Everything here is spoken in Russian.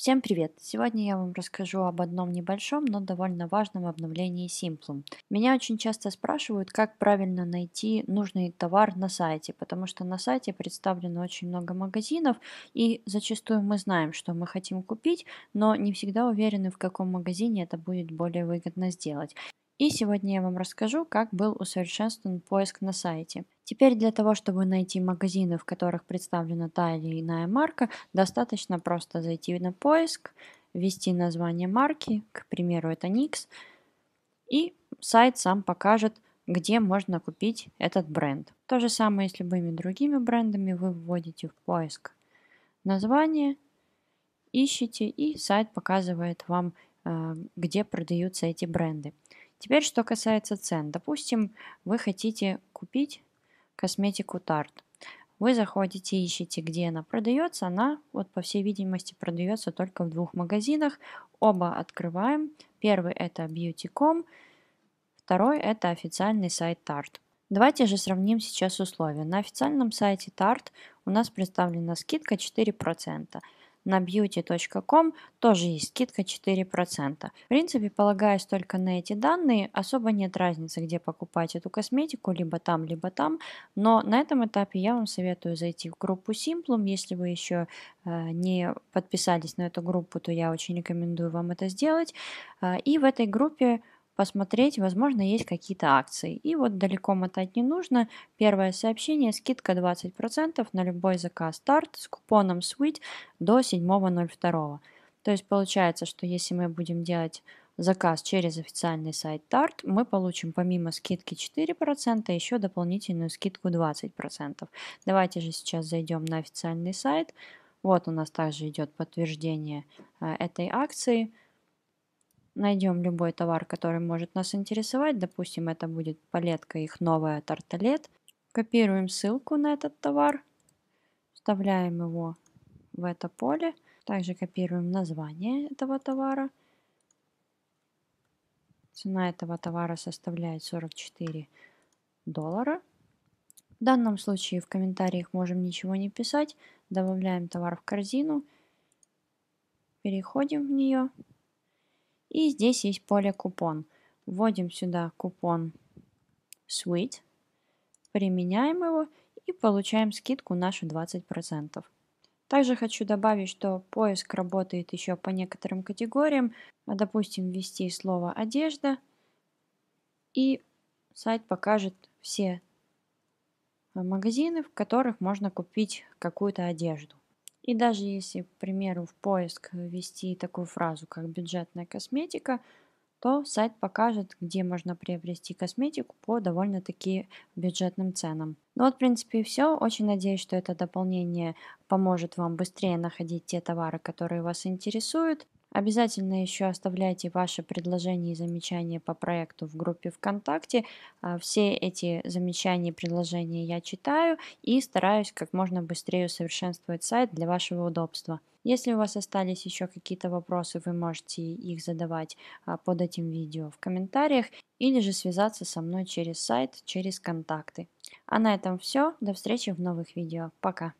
Всем привет! Сегодня я вам расскажу об одном небольшом, но довольно важном обновлении Simplum. Меня очень часто спрашивают, как правильно найти нужный товар на сайте, потому что на сайте представлено очень много магазинов, и зачастую мы знаем, что мы хотим купить, но не всегда уверены, в каком магазине это будет более выгодно сделать. И сегодня я вам расскажу, как был усовершенствован поиск на сайте. Теперь для того, чтобы найти магазины, в которых представлена та или иная марка, достаточно просто зайти на поиск, ввести название марки, к примеру, это Nix, и сайт сам покажет, где можно купить этот бренд. То же самое и с любыми другими брендами. Вы вводите в поиск название, ищете, и сайт показывает вам, э, где продаются эти бренды. Теперь, что касается цен. Допустим, вы хотите купить косметику Тарт. Вы заходите, ищете, где она продается. Она, вот по всей видимости, продается только в двух магазинах. Оба открываем. Первый это Beauty.com, второй это официальный сайт Тарт. Давайте же сравним сейчас условия. На официальном сайте Тарт у нас представлена скидка 4%. На beauty.com тоже есть скидка 4%. В принципе, полагаясь только на эти данные, особо нет разницы, где покупать эту косметику, либо там, либо там. Но на этом этапе я вам советую зайти в группу Simplum. Если вы еще э, не подписались на эту группу, то я очень рекомендую вам это сделать. Э, и в этой группе посмотреть, возможно, есть какие-то акции. И вот далеко мотать не нужно. Первое сообщение – скидка 20% на любой заказ старт с купоном Sweet до 7.02. То есть получается, что если мы будем делать заказ через официальный сайт Tart, мы получим помимо скидки 4% еще дополнительную скидку 20%. Давайте же сейчас зайдем на официальный сайт. Вот у нас также идет подтверждение э, этой акции – найдем любой товар, который может нас интересовать. Допустим, это будет палетка их новая тарталет. Копируем ссылку на этот товар, вставляем его в это поле. Также копируем название этого товара. Цена этого товара составляет 44 доллара. В данном случае в комментариях можем ничего не писать. Добавляем товар в корзину. Переходим в нее. И здесь есть поле купон. Вводим сюда купон Sweet, применяем его и получаем скидку нашу 20%. Также хочу добавить, что поиск работает еще по некоторым категориям. Допустим, ввести слово «одежда» и сайт покажет все магазины, в которых можно купить какую-то одежду. И даже если, к примеру, в поиск ввести такую фразу, как бюджетная косметика, то сайт покажет, где можно приобрести косметику по довольно-таки бюджетным ценам. Ну вот, в принципе, и все. Очень надеюсь, что это дополнение поможет вам быстрее находить те товары, которые вас интересуют. Обязательно еще оставляйте ваши предложения и замечания по проекту в группе ВКонтакте. А, все эти замечания и предложения я читаю и стараюсь как можно быстрее усовершенствовать сайт для вашего удобства. Если у вас остались еще какие-то вопросы, вы можете их задавать а, под этим видео в комментариях или же связаться со мной через сайт, через контакты. А на этом все. До встречи в новых видео. Пока!